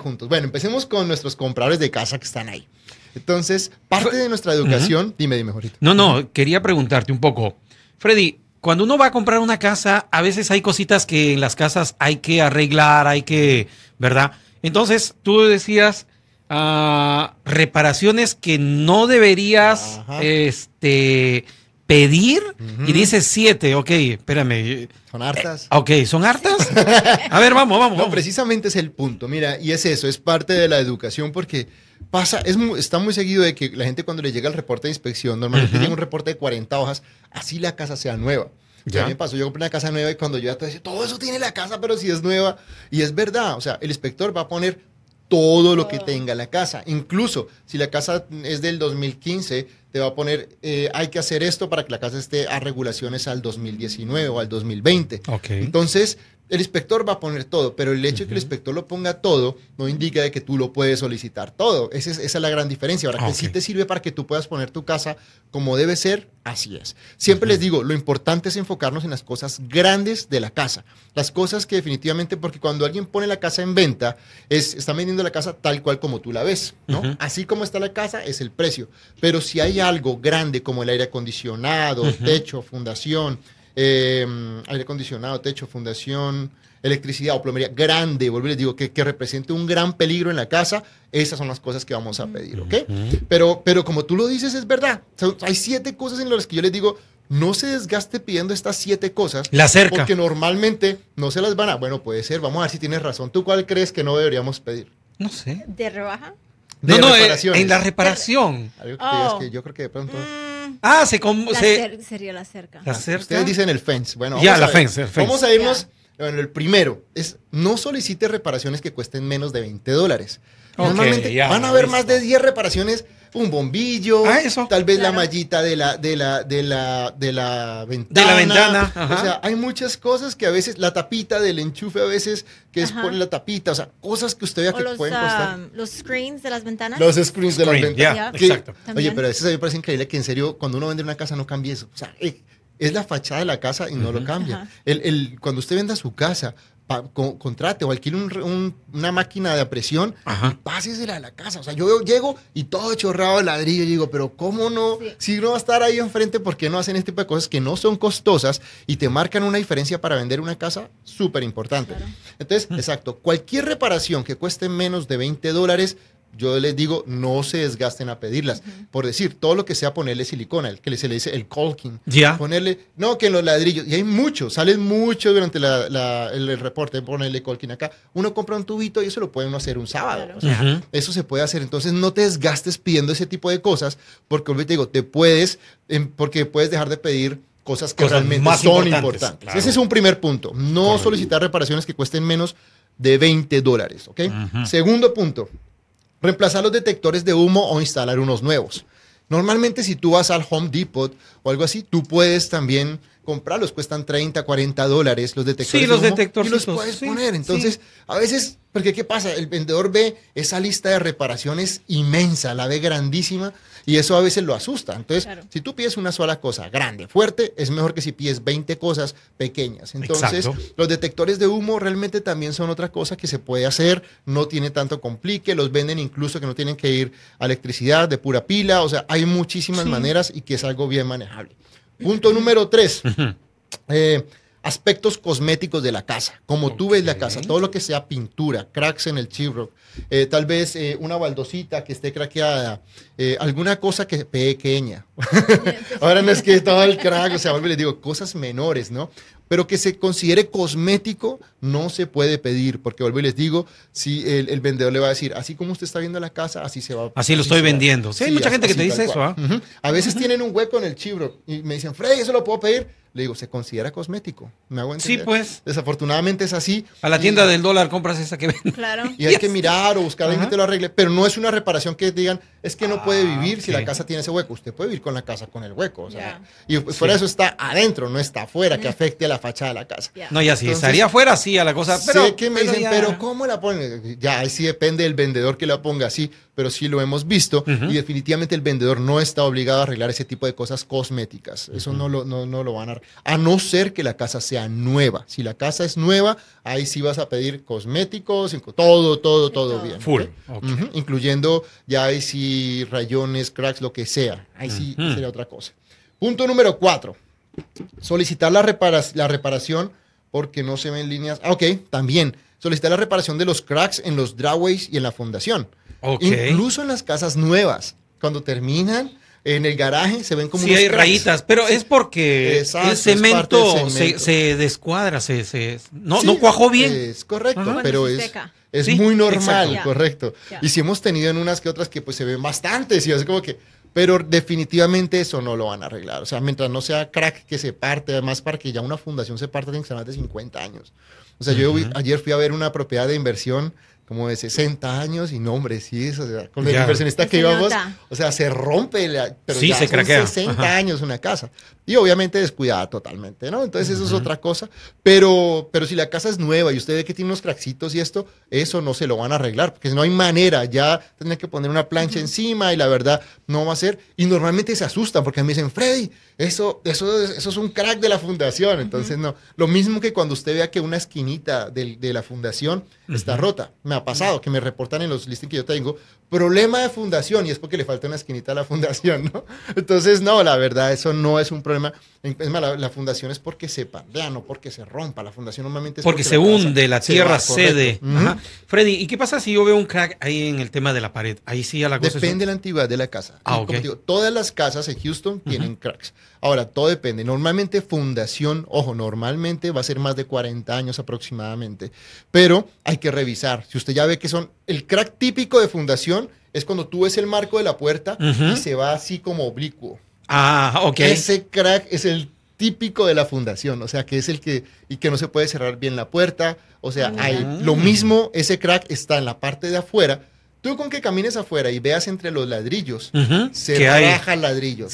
juntos. Bueno, empecemos con nuestros compradores de casa que están ahí. Entonces, parte de nuestra educación, dime, dime, mejorito No, no, quería preguntarte un poco. Freddy, cuando uno va a comprar una casa, a veces hay cositas que en las casas hay que arreglar, hay que, ¿verdad? Entonces, tú decías ah, reparaciones que no deberías, este pedir y dice siete. Ok, espérame. Son hartas. Eh, ok, ¿son hartas? A ver, vamos, vamos. No, precisamente es el punto. Mira, y es eso, es parte de la educación porque pasa, está muy seguido de que la gente cuando le llega el reporte de inspección, normalmente tiene un reporte de 40 hojas, así la casa sea nueva. Ya. me pasó, yo compré una casa nueva y cuando yo ya todo eso tiene la casa, pero si es nueva. Y es verdad, o sea, el inspector va a poner todo lo que tenga la casa. Incluso si la casa es del 2015, te va a poner, eh, hay que hacer esto para que la casa esté a regulaciones al 2019 o al 2020. Okay. Entonces, el inspector va a poner todo, pero el hecho de que el inspector lo ponga todo no indica de que tú lo puedes solicitar todo. Esa es, la gran diferencia. Ahora, que sí te sirve para que tú puedas poner tu casa como debe ser, así es. Siempre les digo, lo importante es enfocarnos en las cosas grandes de la casa. Las cosas que definitivamente, porque cuando alguien pone la casa en venta, es, vendiendo la casa tal cual como tú la ves, ¿no? Así como está la casa, es el precio. Pero si hay algo grande como el aire acondicionado, techo, fundación, eh, aire acondicionado, techo, fundación, electricidad o plomería grande, volver les digo, que, que, represente un gran peligro en la casa, esas son las cosas que vamos a pedir, ¿ok? pero, pero como tú lo dices, es verdad. hay siete cosas en las que yo les digo, no se desgaste pidiendo estas siete cosas. La cerca. Porque normalmente no se las van a. Bueno, puede ser, vamos a ver si tienes razón. ¿Tú cuál crees que no deberíamos pedir? No sé. ¿De rebaja? no, no, eh, en la reparación. Oh. yo creo que de pronto. Mm, Ah, se... sería la cerca. La cerca. Ustedes dicen el fence. Bueno, ya, la fence, ¿Cómo sabemos? Vamos a irnos... Bueno, el primero es no solicite reparaciones que cuesten menos de 20 dólares. Normalmente van a haber más de 10 reparaciones un bombillo, ah, tal vez la mallita de la, de la, ventana. De la ventana. O sea, hay muchas cosas que a veces, la tapita del enchufe a veces, que es por la tapita, o sea, cosas que usted vea que pueden costar. Um, los screens de las ventanas. Los screens de las ventanas. exacto. Oye, pero a veces a mí me parece increíble que en serio, cuando uno vende una casa, no cambie eso. O sea, eh, es la fachada de la casa y no lo cambia. cuando usted venda su casa, contrate o alquile una máquina de apresión y pásesela a la casa. O sea, yo llego y todo chorrado de ladrillo y digo, pero ¿cómo no? Si no va a estar ahí enfrente, ¿por qué no hacen este tipo de cosas que no son costosas y te marcan una diferencia para vender una casa súper importante? Entonces, exacto, cualquier reparación que cueste menos de 20 dólares yo les digo, no se desgasten a pedirlas. Por decir, todo lo que sea ponerle silicona, el que se le dice el caulking. Ponerle, no, que en los ladrillos, y hay muchos, salen muchos durante el, reporte, ponerle caulking acá. Uno compra un tubito y eso lo pueden hacer un sábado. Eso se puede hacer. Entonces, no te desgastes pidiendo ese tipo de cosas, porque te digo, te puedes, em, porque puedes dejar de pedir cosas que realmente son importantes. Ese es un primer punto. No solicitar reparaciones que cuesten menos de 20 dólares, Segundo punto, reemplazar los detectores de humo o instalar unos nuevos. Normalmente si tú vas al Home Depot o algo así, tú puedes también comprarlos, cuestan 30, 40 dólares los detectores. Sí, los detectores. Y los puedes poner. Entonces, a veces, porque ¿qué pasa? El vendedor ve esa lista de reparaciones inmensa, la ve grandísima, y eso a veces lo asusta. Entonces, si tú pides una sola cosa grande, fuerte, es mejor que si pides 20 cosas pequeñas. Entonces, los detectores de humo realmente también son otra cosa que se puede hacer, no tiene tanto complique, los venden incluso que no tienen que ir a electricidad de pura pila, o sea, hay muchísimas maneras y que es algo bien manejable. Punto número tres aspectos cosméticos de la casa, como tú ves la casa, todo lo que sea pintura, cracks en el chibro eh, tal vez eh, una baldosita que esté craqueada, eh, alguna cosa que pequeña. Ahora no es que todo el crack, o sea, vuelvo les digo, cosas menores, ¿no? Pero que se considere cosmético no se puede pedir, porque vuelvo y les digo, si el, vendedor le va a decir, así como usted está viendo la casa, así se va. Así, así lo estoy vendiendo. Sí, hay mucha gente que te dice eso. ¿ah? A veces tienen un hueco en el chibro y me dicen, Freddy, eso lo puedo pedir. Le digo, ¿se considera cosmético? ¿Me hago entender? Sí, pues. Desafortunadamente es así. A la tienda del dólar compras esa que ves Claro. Y hay que mirar o buscar a alguien que lo arregle, pero no es una reparación que digan, es que no puede ah, vivir si la casa tiene ese hueco. Usted puede vivir con la casa con el hueco. O sea, Y fuera eso está adentro, no está afuera, que afecte a la fachada de la casa. No, y así estaría afuera, sí, a la cosa. Pero, sé que me dicen, pero ¿cómo la ponen? Ya, sí depende del vendedor que la ponga así, pero sí lo hemos visto y definitivamente el vendedor no está obligado a arreglar ese tipo de cosas cosméticas. Eso no, lo, no, no lo van a a no ser que la casa sea nueva. Si la casa es nueva, ahí sí vas a pedir cosméticos, todo, todo, todo bien. Full. Incluyendo ya ahí sí rayones, cracks, lo que sea. Ahí sí sería otra cosa. Punto número cuatro. Solicitar la, la reparación porque no se ven líneas. Ah, ok, también. Solicitar la reparación de los cracks en los drawways y en la fundación. Incluso en las casas nuevas. Cuando terminan, en el garaje se ven como sí, hay rayitas, pero es porque el cemento, Se, descuadra, se, no, cuajó bien. Es correcto, pero es, es muy normal, correcto. Y si hemos tenido en unas que otras que pues se ven bastantes es como que, pero definitivamente eso no lo van a arreglar. O sea, mientras no sea crack que se parte, además para que ya una fundación se parte tiene que ser más de 50 años. O sea, yo ayer fui a ver una propiedad de inversión como de 60 años y no, hombre, sí, eso, con el inversionista que íbamos, o sea, se rompe, pero sí, se craquea. 60 años una casa. Y obviamente descuidada totalmente, ¿no? Entonces eso es otra cosa, pero, pero si la casa es nueva y usted ve que tiene unos craxitos y esto, eso no se lo van a arreglar, porque no hay manera, ya tendría que poner una plancha encima y la verdad no va a ser. Y normalmente se asustan porque me dicen, Freddy, eso, eso, eso es un crack de la fundación, entonces no. Lo mismo que cuando usted vea que una esquinita de, de la fundación está rota. Me pasado, que me reportan en los listings que yo tengo, problema de fundación, y es porque le falta una esquinita a la fundación, ¿no? Entonces, no, la verdad, eso no es un problema. Es más, la, fundación es porque se pandea, no porque se rompa. La fundación normalmente es porque, porque se hunde, la tierra cede. Freddy, ¿y qué pasa si yo veo un crack ahí en el tema de la pared? Ahí sí a la cosa Depende de la antigüedad de la casa. Ah, todas las casas en Houston tienen cracks. Ahora, todo depende. Normalmente fundación, ojo, normalmente va a ser más de 40 años aproximadamente. Pero hay que revisar. Si usted ya ve que son el crack típico de fundación es cuando tú ves el marco de la puerta y se va así como oblicuo. Ah, ok. Ese crack es el típico de la fundación, o sea, que es el que, y que no se puede cerrar bien la puerta, o sea, hay, ah. lo mismo, ese crack está en la parte de afuera, Tú con que camines afuera y veas entre los ladrillos, se baja ladrillo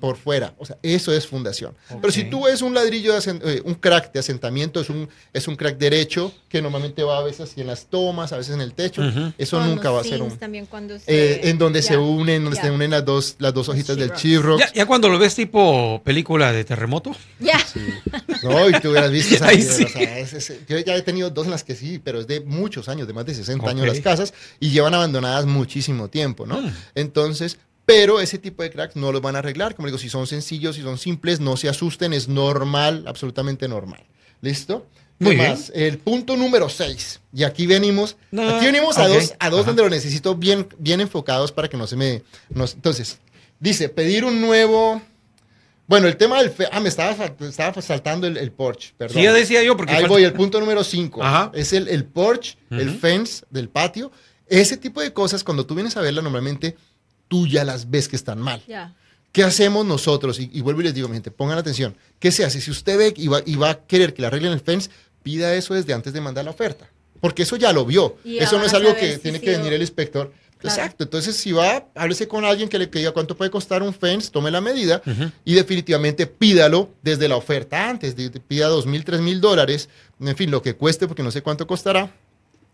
por fuera. O sea, eso es fundación. Pero si tú ves un ladrillo, de eh, un crack de asentamiento, es un, es un crack derecho que normalmente va a veces en las tomas, a veces en el techo, eso nunca va a ser un... Eh, en donde se unen, donde se unen las dos, las dos hojitas del chirro. Ya, cuando lo ves tipo película de terremoto. Ya. No, y tú hubieras visto. Esa yo ya he tenido dos en las que sí, pero es de muchos años, de más de 60 años las casas, y llevan a abandonadas muchísimo tiempo, ¿no? Mm. Entonces, pero ese tipo de cracks no los van a arreglar. Como digo, si son sencillos, si son simples, no se asusten, es normal, absolutamente normal. ¿Listo? Muy más, bien. el punto número 6. Y aquí venimos, aquí venimos a dos, a dos donde lo necesito bien, bien enfocados para que no se me. entonces, dice, pedir un nuevo. Bueno, el tema del. ah, me estaba, estaba saltando el, el perdón. Sí, ya decía yo, porque. Ahí voy, el punto número 5. Es el, el el fence del patio ese tipo de cosas, cuando tú vienes a verla, normalmente tú ya las ves que están mal. ¿Qué hacemos nosotros? Y, vuelvo y les digo, mi gente, pongan atención. ¿Qué se hace? Si usted ve y va, a querer que le arreglen el fence, pida eso desde antes de mandar la oferta. Porque eso ya lo vio. eso no es algo que tiene que venir el inspector. Exacto. Entonces, si va, háblese con alguien que le diga cuánto puede costar un fence, tome la medida y definitivamente pídalo desde la oferta antes. pida dos mil, tres mil dólares, en fin, lo que cueste, porque no sé cuánto costará.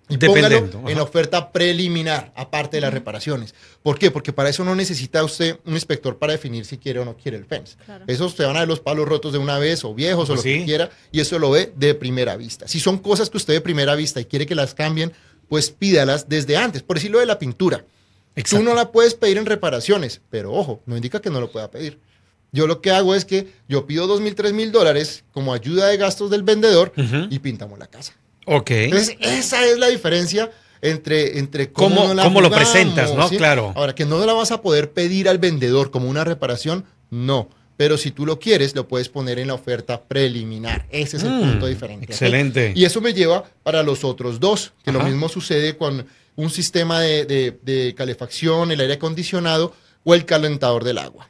Y póngalo en oferta preliminar, aparte de las reparaciones. ¿Por qué? Porque para eso no necesita usted un inspector para definir si quiere o no quiere el fence. Esos Eso usted van a ver los palos rotos de una vez o viejos o pues lo que quiera, y eso lo ve de primera vista. Si son cosas que usted de primera vista y quiere que las cambien, pues pídalas desde antes. Por decirlo de la pintura. Tú no la puedes pedir en reparaciones, pero ojo, no indica que no lo pueda pedir. Yo lo que hago es que yo pido dos mil, tres mil dólares como ayuda de gastos del vendedor y pintamos la casa. Ok. Entonces, esa es la diferencia entre, entre cómo, lo presentas, ¿no? Claro. Ahora, que no la vas a poder pedir al vendedor como una reparación, no. Pero si tú lo quieres, lo puedes poner en la oferta preliminar. Ese es el mm, punto diferente. Excelente. Y eso me lleva para los otros dos, que lo mismo sucede con un sistema de calefacción, el aire acondicionado o el calentador del agua.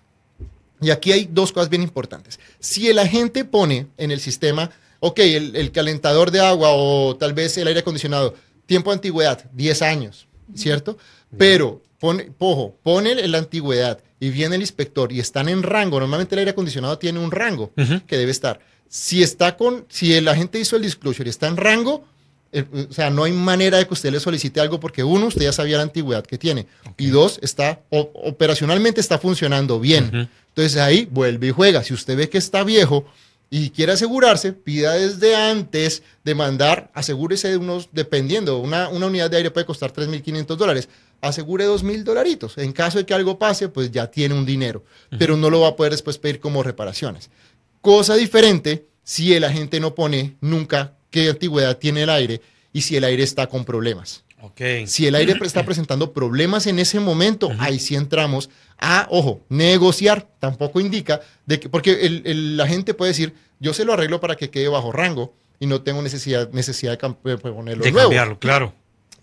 Y aquí hay dos cosas bien importantes. Si el agente pone en el sistema ok, el, calentador de agua o tal vez el aire acondicionado, tiempo de antigüedad, 10 años, ¿cierto? Pero, pone, ojo, pone la antigüedad y viene el inspector y están en rango, normalmente el aire acondicionado tiene un rango que debe estar. Si está con, si la gente hizo el disclosure y está en rango, eh, o sea, no hay manera de que usted le solicite algo porque uno, usted ya sabía la antigüedad que tiene y dos, está operacionalmente está funcionando bien. Entonces ahí vuelve y juega. Si usted ve que está viejo, y quiere asegurarse, pida desde antes de mandar, asegúrese de unos, dependiendo, una, una unidad de aire puede costar 3.500 dólares, asegure 2.000 dolaritos. En caso de que algo pase, pues ya tiene un dinero, pero no lo va a poder después pedir como reparaciones. Cosa diferente si el agente no pone nunca qué antigüedad tiene el aire y si el aire está con problemas. Si el aire está presentando problemas en ese momento, ahí sí entramos a, ojo, negociar. Tampoco indica, de que, porque la gente puede decir, yo se lo arreglo para que quede bajo rango y no tengo necesidad, necesidad de, ponerlo de cambiarlo, claro.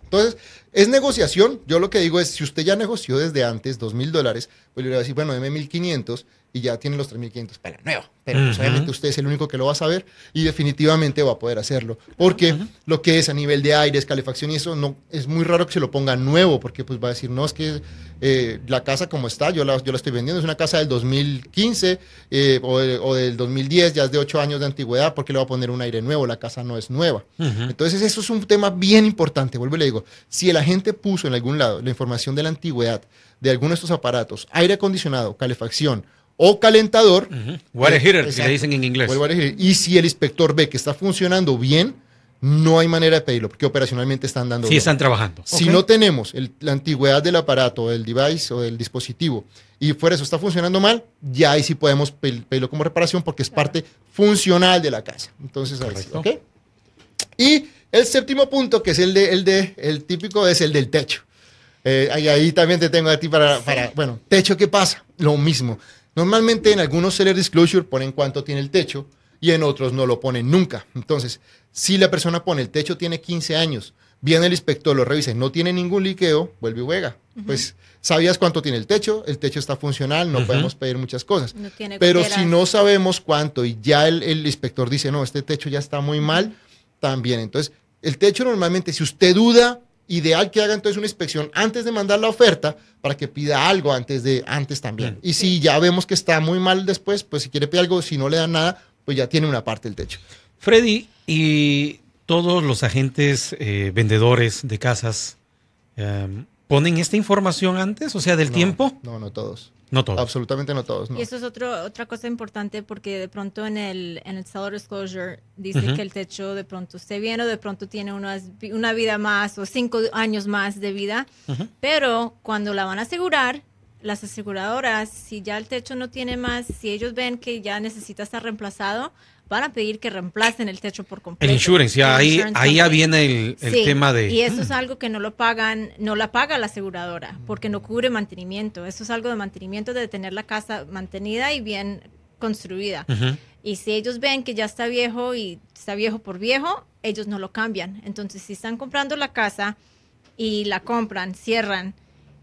Entonces, es negociación. Yo lo que digo es, si usted ya negoció desde antes dos mil dólares, pues le voy a decir, bueno, deme 1500 y ya tiene los 3500 para nuevo. Pero pues, obviamente usted es el único que lo va a saber y definitivamente va a poder hacerlo. Porque lo que es a nivel de aire, calefacción y eso, no, es muy raro que se lo ponga nuevo, porque pues va a decir, no, es que eh, la casa como está, yo la, yo la estoy vendiendo, es una casa del 2015 eh, o, o, del 2010, ya es de ocho años de antigüedad, porque le va a poner un aire nuevo? La casa no es nueva. Entonces, eso es un tema bien importante. Vuelvo y le digo, si el gente puso en algún lado la información de la antigüedad de alguno de estos aparatos, aire acondicionado, calefacción o calentador, eh, heater, le dicen en inglés. Y si el inspector ve que está funcionando bien, no hay manera de pedirlo, porque operacionalmente están dando. Sí, están trabajando. Si no tenemos la antigüedad del aparato, del device o del dispositivo, y fuera eso está funcionando mal, ya ahí sí podemos pedirlo como reparación, porque es parte funcional de la casa. Entonces, ahí sí, ¿ok? Y el séptimo punto, que es el, de, el, de, el típico, es el del techo. Eh, ahí, también te tengo a ti para, bueno, techo, ¿qué pasa? Lo mismo. Normalmente en algunos seller disclosure ponen cuánto tiene el techo y en otros no lo ponen nunca. Entonces, si la persona pone el techo tiene 15 años, viene el inspector, lo revisa, no tiene ningún liqueo, vuelve y juega. Pues sabías cuánto tiene el techo, el techo está funcional, no podemos pedir muchas cosas. Pero si no sabemos cuánto y ya el, el, inspector dice, no, este techo ya está muy mal, también. Entonces, el techo normalmente, si usted duda, ideal que haga entonces una inspección antes de mandar la oferta para que pida algo antes de antes también. Y si ya vemos que está muy mal después, pues si quiere pedir algo, si no le dan nada, pues ya tiene una parte del techo. Freddy, y todos los agentes eh, vendedores de casas em, ponen esta información antes, o sea, del tiempo. No, no todos. No todos. Absolutamente no todos. No. Y eso es otra cosa importante porque de pronto en el, en el seller disclosure dice que el techo de pronto esté bien o de pronto tiene una vida más o cinco años más de vida, pero cuando la van a asegurar, las aseguradoras, si ya el techo no tiene más, si ellos ven que ya necesita estar reemplazado, van a pedir que reemplacen el techo por completo. El insurance, ahí, ahí ya viene el, tema de... Y eso es algo que no lo pagan, no la paga la aseguradora, porque no cubre mantenimiento. Eso es algo de mantenimiento, de tener la casa mantenida y bien construida. Y si ellos ven que ya está viejo y está viejo por viejo, ellos no lo cambian. Entonces, si están comprando la casa y la compran, cierran,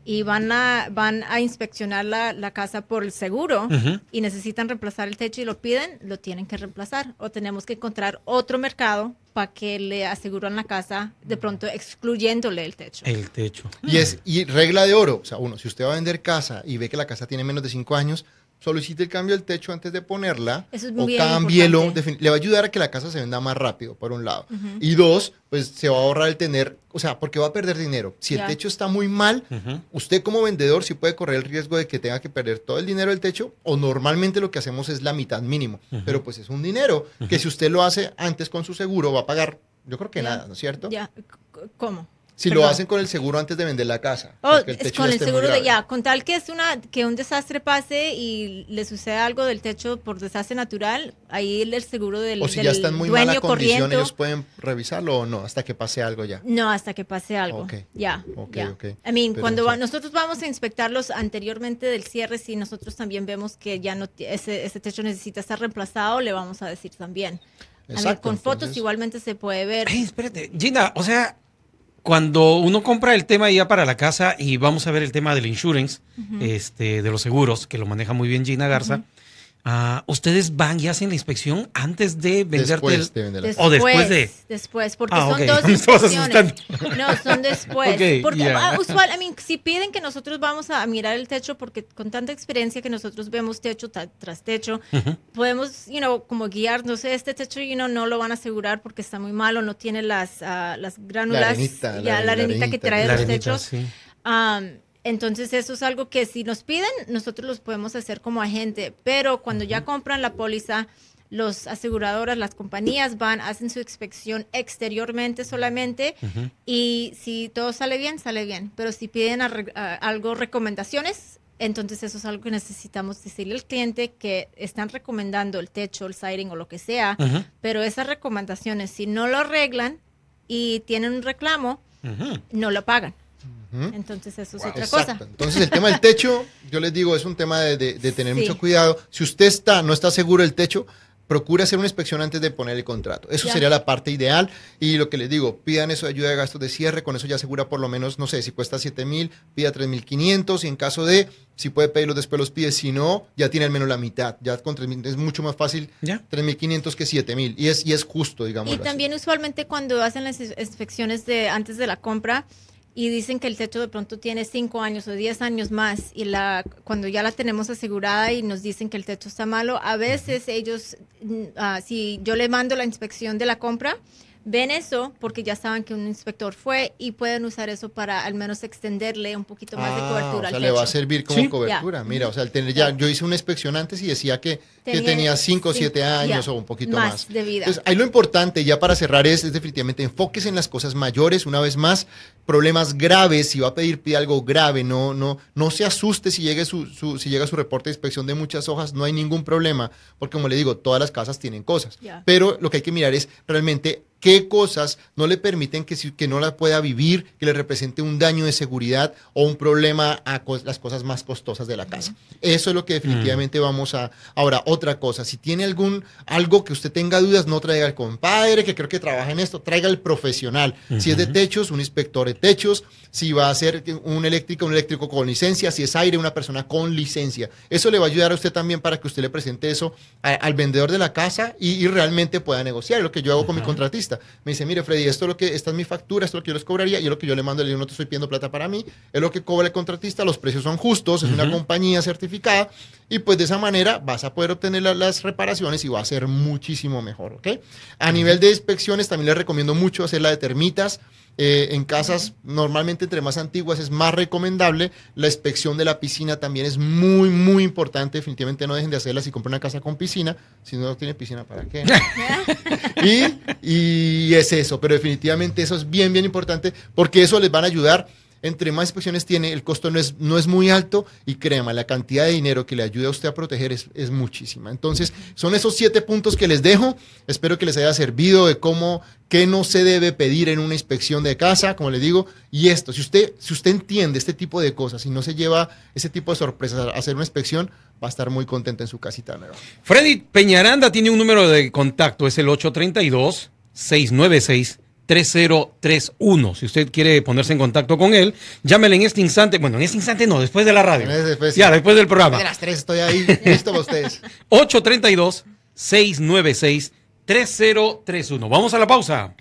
y van a, van a inspeccionar la, casa por el seguro y necesitan reemplazar el techo y lo piden, lo tienen que reemplazar. O tenemos que encontrar otro mercado para que le aseguren la casa, de pronto excluyéndole el techo. El techo. Y es y regla de oro. O sea, uno, si usted va a vender casa y ve que la casa tiene menos de cinco años, solicite el cambio del techo antes de ponerla Eso es muy o cámbielo. Le va a ayudar a que la casa se venda más rápido, por un lado. Y dos, pues se va a ahorrar el tener, o sea, porque va a perder dinero. Si el techo está muy mal, usted como vendedor sí puede correr el riesgo de que tenga que perder todo el dinero del techo o normalmente lo que hacemos es la mitad mínimo. Pero pues es un dinero que si usted lo hace antes con su seguro va a pagar, yo creo que nada, ¿no es cierto? Ya, ¿cómo? Si lo hacen con el seguro antes de vender la casa. Oh, con el seguro de ya, con tal que es una que un desastre pase y le suceda algo del techo por desastre natural, ahí el seguro del O si ya están muy mala condición, ellos pueden revisarlo o no hasta que pase algo ya. No, hasta que pase algo. Ya. Ok, ok. I mean, cuando nosotros vamos a inspectarlos anteriormente del cierre si nosotros también vemos que ya no ese, techo necesita estar reemplazado, le vamos a decir también. a mí, con fotos igualmente se puede ver. Ay, espérate, Gina, o sea, cuando uno compra el tema ya para la casa y vamos a ver el tema del insurance, este, de los seguros, que lo maneja muy bien Gina Garza, Ah, ustedes van y hacen la inspección antes de venderte después o después de después porque ah, son dos inspecciones no son después porque ah, usual I mean, si piden que nosotros vamos a mirar el techo porque con tanta experiencia que nosotros vemos techo tras techo podemos you know como sé, este techo you know, no lo van a asegurar porque está muy malo no tiene las las gránulas la arenita, ya la, arenita, que trae los techos sí. Um, entonces eso es algo que si nos piden, nosotros los podemos hacer como agente, pero cuando ya compran la póliza, los aseguradoras, las compañías van, hacen su inspección exteriormente solamente y si todo sale bien, sale bien, pero si piden algo, recomendaciones, entonces eso es algo que necesitamos decirle al cliente que están recomendando el techo, el siding o lo que sea, pero esas recomendaciones, si no lo arreglan y tienen un reclamo, no lo pagan. Entonces eso es otra cosa. Entonces el tema del techo, yo les digo, es un tema de, tener mucho cuidado. Si usted está, no está seguro el techo, procura hacer una inspección antes de poner el contrato. Eso sería la parte ideal. Y lo que les digo, pidan eso ayuda de gastos de cierre, con eso ya asegura por lo menos, no sé, si cuesta 7 mil, pida 3 mil 500 y en caso de, si puede pedirlo después los pide, si no, ya tiene al menos la mitad. Ya con es mucho más fácil ¿Ya? 3 mil 500 que 7 mil y es, y es justo, digamos. Y también usualmente cuando hacen las inspecciones de antes de la compra, y dicen que el techo de pronto tiene 5 años o 10 años más y la, cuando ya la tenemos asegurada y nos dicen que el techo está malo, a veces ellos, mm, ah, si yo le mando la inspección de la compra, ven eso porque ya saben que un inspector fue y pueden usar eso para al menos extenderle un poquito más de ah, cobertura. O sea, le va a servir como cobertura. Mira, o sea, tener ya, yo hice una inspección antes y decía que tenía, que cinco o siete años o un poquito más, de vida. Entonces, ahí lo importante ya para cerrar es, definitivamente enfoques en las cosas mayores, una vez más, problemas graves, si va a pedir, pide algo grave, no, no, no se asuste si, llegue su, su, si llega su reporte de inspección de muchas hojas, no hay ningún problema, porque como le digo, todas las casas tienen cosas. Pero lo que hay que mirar es realmente qué cosas no le permiten que, que no la pueda vivir, que le represente un daño de seguridad o un problema a las cosas más costosas de la casa. Eso es lo que definitivamente mm. vamos a... Ahora, otra cosa, si tiene algún algo que usted tenga dudas, no traiga al compadre que creo que trabaja en esto, traiga al profesional. Si es de techos, un inspector de techos, si va a ser un eléctrico, un eléctrico con licencia, si es aire, una persona con licencia. Eso le va a ayudar a usted también para que usted le presente eso al vendedor de la casa y, realmente pueda negociar, lo que yo hago con mi contratista me dice, mire Freddy, esto es lo que, esta es mi factura, esto es lo que yo les cobraría, y es lo que yo le mando, le digo, no te estoy pidiendo plata para mí, es lo que cobra el contratista, los precios son justos, es una compañía certificada, y pues de esa manera vas a poder obtener las reparaciones y va a ser muchísimo mejor, ¿ok? A nivel de inspecciones también les recomiendo mucho hacer la de termitas. Eh, en casas normalmente entre más antiguas es más recomendable. La inspección de la piscina también es muy, muy importante. Definitivamente no dejen de hacerla si compran una casa con piscina. Si no tiene piscina, ¿para qué? y, es eso, pero definitivamente eso es bien, bien importante porque eso les van a ayudar entre más inspecciones tiene, el costo no es, no es muy alto y crema, la cantidad de dinero que le ayuda a usted a proteger es, muchísima. Entonces, son esos siete puntos que les dejo. Espero que les haya servido de cómo, qué no se debe pedir en una inspección de casa, como le digo. Y esto, si usted, si usted entiende este tipo de cosas y no se lleva ese tipo de sorpresas a hacer una inspección, va a estar muy contenta en su casita nueva. Freddy Peñaranda tiene un número de contacto, es el 832 696 3031. Si usted quiere ponerse en contacto con él, llámele en este instante. Bueno, en este instante no, después de la radio. Este, ya, después del programa. De las 3 estoy ahí, listo para ustedes. 832-696-3031. Vamos a la pausa.